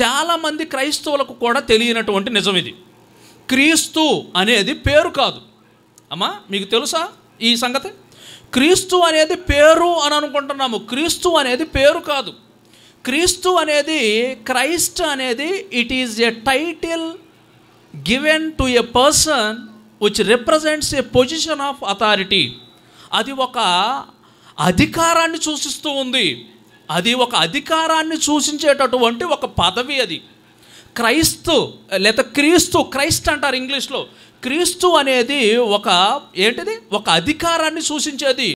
చాలామంది క్రైస్తవులకు కూడా తెలియనటువంటి నిజం ఇది క్రీస్తు అనేది పేరు కాదు అమ్మా మీకు తెలుసా ఈ సంగతి క్రీస్తు అనేది పేరు అని అనుకుంటున్నాము క్రీస్తు అనేది పేరు కాదు క్రీస్తు అనేది క్రైస్ట్ అనేది it is a title given to a person which represents a position of authority అది ఒక అధికారాన్ని సూచిస్తూ ఉంది అది ఒక అధికారాన్ని సూచించేటటువంటి ఒక పదవి అది క్రైస్తు లేదా క్రీస్తు క్రైస్ట్ అంటారు ఇంగ్లీష్లో క్రీస్తు అనేది ఒక ఏంటిది ఒక అధికారాన్ని సూచించేది